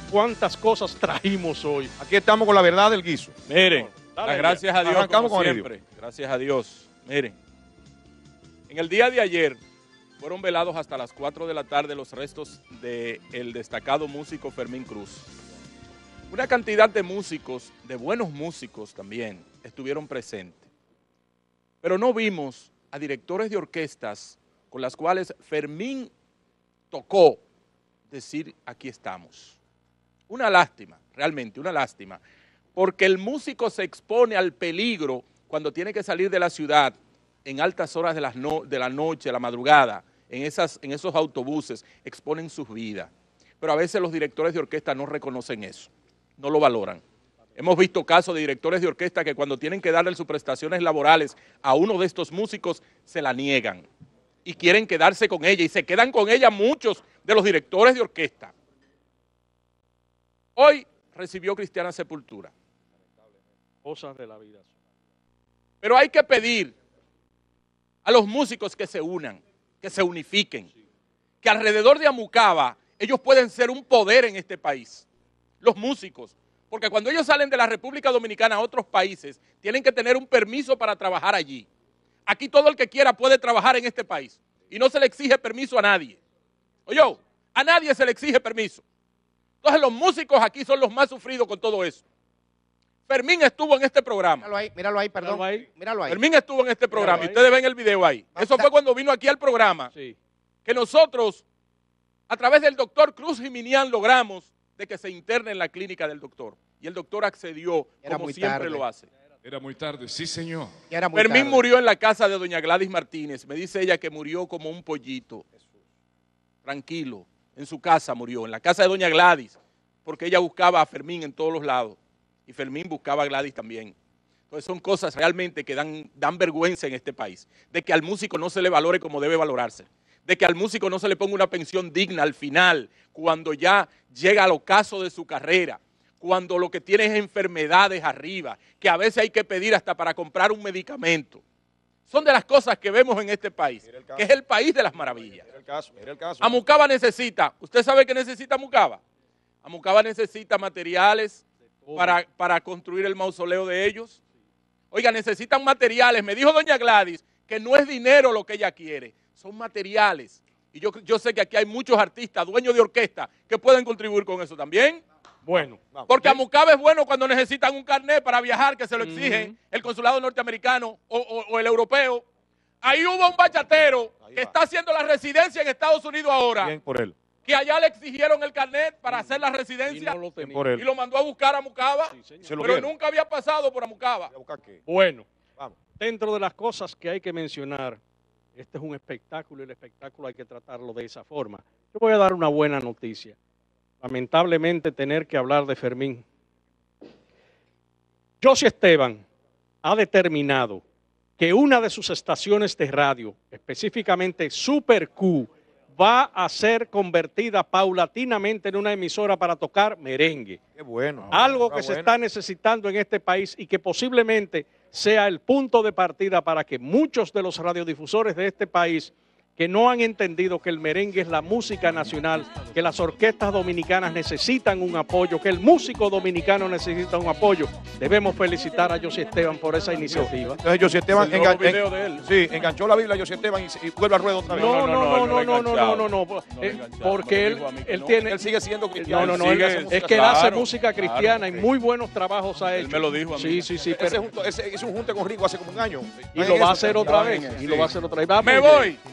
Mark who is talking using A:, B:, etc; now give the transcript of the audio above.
A: cuántas cosas trajimos hoy. Aquí estamos con la verdad del guiso. Miren, gracias a Dios. siempre.
B: gracias a Dios.
A: Miren, en el día de ayer
B: fueron velados hasta las 4 de la tarde los restos del destacado músico Fermín Cruz. Una cantidad de músicos, de buenos músicos también, estuvieron presentes. Pero no vimos a directores de orquestas con las cuales Fermín tocó decir aquí estamos. Una lástima, realmente, una lástima. Porque el músico se expone al peligro cuando tiene que salir de la ciudad en altas horas de, de la noche, la madrugada, en, esas, en esos autobuses, exponen sus vidas. Pero a veces los directores de orquesta no reconocen eso, no lo valoran. Hemos visto casos de directores de orquesta que cuando tienen que darle sus prestaciones laborales a uno de estos músicos, se la niegan y quieren quedarse con ella y se quedan con ella muchos de los directores de orquesta. Hoy recibió cristiana sepultura.
A: Cosas de la vida.
B: Pero hay que pedir a los músicos que se unan, que se unifiquen, que alrededor de Amucaba ellos pueden ser un poder en este país. Los músicos, porque cuando ellos salen de la República Dominicana a otros países, tienen que tener un permiso para trabajar allí. Aquí todo el que quiera puede trabajar en este país y no se le exige permiso a nadie. Oye, a nadie se le exige permiso. Entonces los músicos aquí son los más sufridos con todo eso. Fermín estuvo en este programa.
A: Míralo ahí, míralo ahí, perdón. Míralo ahí. Fermín
B: estuvo en este programa. Y ustedes ven el video ahí. Eso fue cuando vino aquí al programa. Sí. Que nosotros, a través del doctor Cruz Jiminian, logramos de que se interne en la clínica del doctor. Y el doctor accedió, como siempre lo hace. Era muy tarde, sí, señor. Era Fermín murió en la casa de doña Gladys Martínez. Me dice ella que murió como un pollito. Tranquilo en su casa murió, en la casa de doña Gladys, porque ella buscaba a Fermín en todos los lados y Fermín buscaba a Gladys también. Entonces son cosas realmente que dan, dan vergüenza en este país, de que al músico no se le valore como debe valorarse, de que al músico no se le ponga una pensión digna al final, cuando ya llega al ocaso de su carrera, cuando lo que tiene es enfermedades arriba, que a veces hay que pedir hasta para comprar un medicamento son de las cosas que vemos en este país, que es el país de las maravillas. Mira el Amucaba necesita, ¿usted sabe que necesita Amucaba? Amucaba necesita materiales para, para construir el mausoleo de ellos. Oiga, necesitan materiales. Me dijo doña Gladys que no es dinero lo que ella quiere, son materiales. Y yo, yo sé que aquí hay muchos artistas, dueños de orquesta, que pueden contribuir con eso también. Bueno. porque a Mucaba es bueno cuando necesitan un carnet para viajar, que se lo exigen el consulado norteamericano o, el europeo. Ahí hubo un bachatero que está haciendo la residencia en Estados Unidos ahora. por él. Que allá le exigieron el carnet para hacer la residencia y, lo, mandó a buscar a Mucaba, pero nunca había pasado por Mucaba.
A: Bueno, Vamos. dentro de las cosas que hay que mencionar, este es un espectáculo y el espectáculo hay que tratarlo de esa forma. Yo voy a dar una buena noticia lamentablemente tener que hablar de Fermín. José Esteban ha determinado que una de sus estaciones de radio, específicamente Super Q, va a ser convertida paulatinamente en una emisora para tocar merengue. bueno. Algo que se está necesitando en este país y que posiblemente sea el punto de partida para que muchos de los radiodifusores de este país que no han entendido que el merengue es la música nacional, que las orquestas dominicanas necesitan un apoyo, que el músico dominicano necesita un apoyo. Debemos felicitar a José Esteban por esa iniciativa. Entonces José Esteban de él. sí, enganchó la Biblia a José Esteban y, vuelve al ruedo otra vez. No, no, no, no, no, no, no, no, eh, porque él, él tiene... Él sigue siendo cristiano. No, no, no, es que él hace música cristiana y muy buenos trabajos ha hecho. Él me lo dijo a mí. Sí, sí, sí. Pero, ese, un junte con Rico hace como un año. Y lo va a hacer otra vez. Y lo va a hacer otra vez. ¡Me voy!